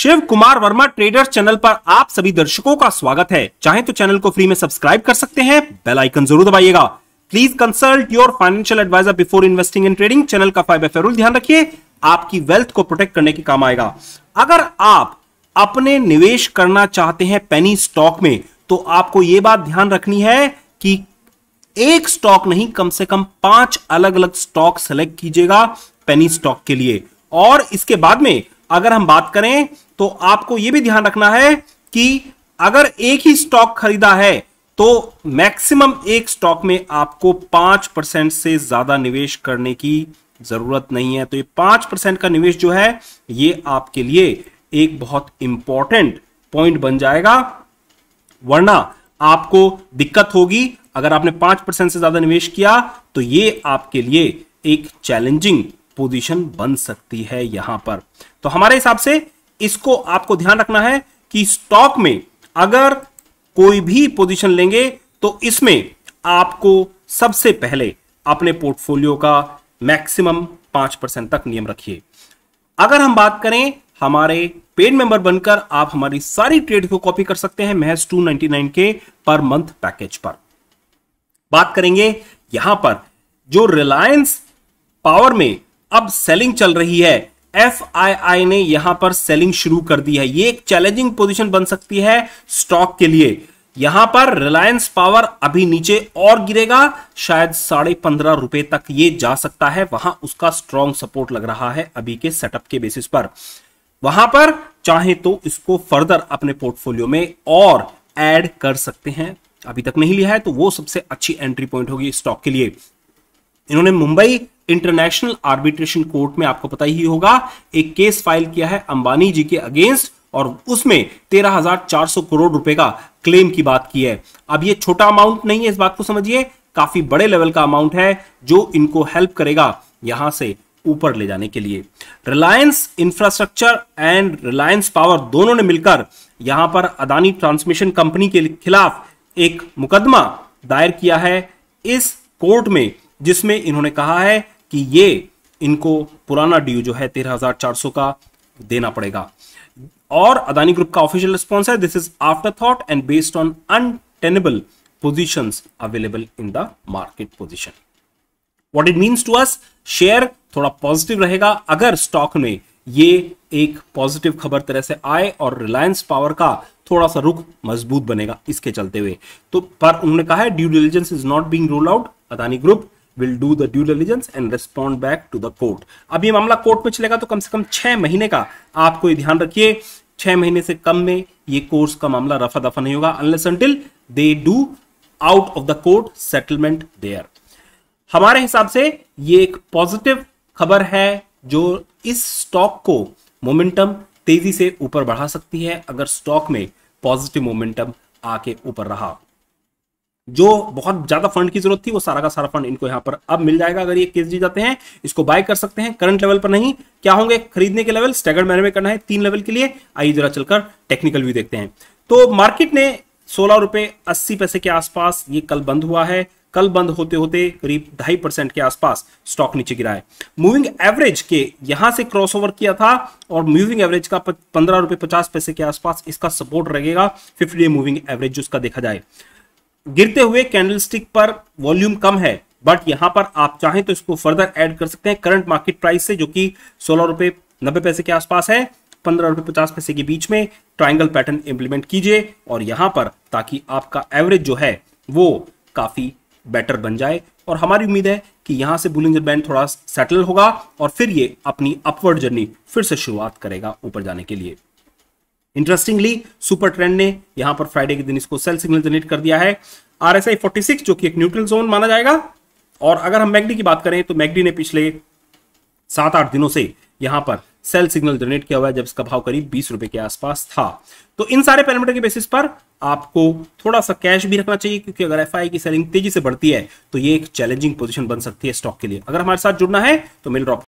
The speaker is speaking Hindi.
शिव कुमार वर्मा ट्रेडर्स चैनल पर आप सभी दर्शकों का स्वागत है चाहे तो चैनल को फ्री में सब्सक्राइब कर सकते हैं बेल आइकन जरूर दबाइएगा please consult your financial advisor before investing in trading channel का फाइव एफ रूल ध्यान रखिए आपकी वेल्थ को प्रोटेक्ट करने के काम आएगा अगर आप अपने निवेश करना चाहते हैं पेनी स्टॉक में तो आपको यह बात ध्यान रखनी है कि एक स्टॉक नहीं कम से कम पांच अलग अलग स्टॉक सेलेक्ट कीजिएगा पेनी स्टॉक के लिए और इसके बाद में अगर हम बात करें तो आपको यह भी ध्यान रखना है कि अगर एक ही स्टॉक खरीदा है तो मैक्सिमम एक स्टॉक में आपको पांच परसेंट से ज्यादा निवेश करने की जरूरत नहीं है तो ये पांच परसेंट का निवेश जो है ये आपके लिए एक बहुत इंपॉर्टेंट पॉइंट बन जाएगा वरना आपको दिक्कत होगी अगर आपने पांच परसेंट से ज्यादा निवेश किया तो ये आपके लिए एक चैलेंजिंग पोजीशन बन सकती है यहां पर तो हमारे हिसाब से इसको आपको ध्यान रखना है कि स्टॉक में अगर कोई भी पोजीशन लेंगे तो इसमें आपको सबसे पहले अपने पोर्टफोलियो का मैक्सिमम पांच परसेंट तक नियम रखिए अगर हम बात करें हमारे पेड मेंबर बनकर आप हमारी सारी ट्रेड को कॉपी कर सकते हैं महज 299 के पर मंथ पैकेज पर बात करेंगे यहां पर जो रिलायंस पावर में अब सेलिंग चल रही है एफ आई आई ने यहां पर सेलिंग शुरू कर दी है ये एक चैलेंजिंग पोजीशन बन सकती है स्टॉक के लिए यहां पर रिलायंस पावर अभी नीचे और गिरेगा शायद साढ़े पंद्रह रुपए तक ये जा सकता है वहां उसका स्ट्रॉन्ग सपोर्ट लग रहा है अभी के सेटअप के बेसिस पर वहां पर चाहे तो इसको फर्दर अपने पोर्टफोलियो में और एड कर सकते हैं अभी तक नहीं लिया है तो वो सबसे अच्छी एंट्री पॉइंट होगी स्टॉक के लिए इन्होंने मुंबई इंटरनेशनल आर्बिट्रेशन कोर्ट में आपको पता ही होगा एक केस फाइल किया है अंबानी जी के अगेंस्ट और उसमें 13,400 करोड़ रुपए का क्लेम की बात की है अब ये छोटा अमाउंट नहीं है इस बात को समझिए काफी बड़े लेवल का अमाउंट है जो इनको हेल्प करेगा यहां से ऊपर ले जाने के लिए Reliance infrastructure and Reliance power दोनों ने मिलकर यहां पर अदानी ट्रांसमिशन कंपनी के खिलाफ एक मुकदमा दायर किया है इस कोर्ट में जिसमें इन्होंने कहा है कि ये इनको पुराना ड्यू जो है तेरह हजार चार सौ का देना पड़ेगा और अदानी ग्रुप का ऑफिशियल रिस्पॉन्स है this is after thought and based on untenable position available in the market position what it means to us share थोड़ा पॉजिटिव रहेगा अगर स्टॉक में ये एक पॉजिटिव खबर तरह से आए और रिलायंस पावर का थोड़ा सा रुख मजबूत बनेगा इसके चलते हुए तो पर उन्होंने कहा है due diligence is not being roll out Adani group will do the due diligence and respond back to the court अब ये मामला कोर्ट में चलेगा तो कम से कम छह महीने का आपको ये ध्यान रखिए छह महीने से कम में ये कोर्स का मामला रफा दफा नहीं होगा unless until they do out of the court settlement there हमारे हिसाब से ये एक पॉजिटिव खबर है जो इस स्टॉक को मोमेंटम तेजी से ऊपर बढ़ा सकती है अगर स्टॉक में पॉजिटिव मोमेंटम आके ऊपर रहा जो बहुत ज्यादा फंड की जरूरत थी वो सारा का सारा फंड इनको यहां पर अब मिल जाएगा अगर ये केस जी जाते हैं इसको बाय कर सकते हैं करंट लेवल पर नहीं क्या होंगे खरीदने के लेवल स्टेगर्ड मैनर में करना है तीन लेवल के लिए आइए जरा चलकर टेक्निकल व्यू देखते हैं तो मार्केट ने सोलह रुपए अस्सी पैसे के आसपास ये कल बंद हुआ है कल बंद होते होते करीब ढाई परसेंट के आसपास स्टॉक नीचे गिरा है मूविंग एवरेज के यहां से क्रॉसओवर किया था और मूविंग एवरेज का पंद्रह रुपए पचास पैसे के आसपास इसका सपोर्ट रहेगा फिफ्टी डे मूविंग एवरेज उसका देखा जाए गिरते हुए कैंडलस्टिक पर वॉल्यूम कम है बट यहां पर आप चाहें तो इसको फर्दर ऐड कर सकते हैं करंट मार्केट प्राइस से जो कि सोलह रुपए नब्बे पैसे के आसपास है पंद्रह रुपए पचास पैसे के बीच में ट्राइंगल पैटर्न इंप्लीमेंट कीजिए और यहां पर ताकि आपका एवरेज जो है वो काफ़ी बेटर बन जाए और हमारी उम्मीद है कि यहां से बुलिंजर बैंड थोड़ा सेटल होगा और फिर ये अपनी अपवर्ड जर्नी फिर से शुरुआत करेगा ऊपर जाने के लिए इंटरेस्टिंगली सुपर ट्रेंड ने यहां पर फ्राइडे के दिन इसको सेल सिग्नल जनरेट कर दिया है आर एस जो कि एक न्यूट्रल जोन माना जाएगा और अगर हम मैगडी की बात करें तो मैगडी ने पिछले सात आठ दिनों से यहां पर सेल सिग्नल जनरेट किया हुआ है जब इसका भाव करीब बीस रुपए के आसपास था तो इन सारे पैरामीटर के बेसिस पर आपको थोड़ा सा कैश भी रखना चाहिए क्योंकि अगर एफ की सेलिंग तेजी से बढ़ती है तो ये एक चैलेंजिंग पोजीशन बन सकती है स्टॉक के लिए अगर हमारे साथ जुड़ना है तो मिल ड्रॉप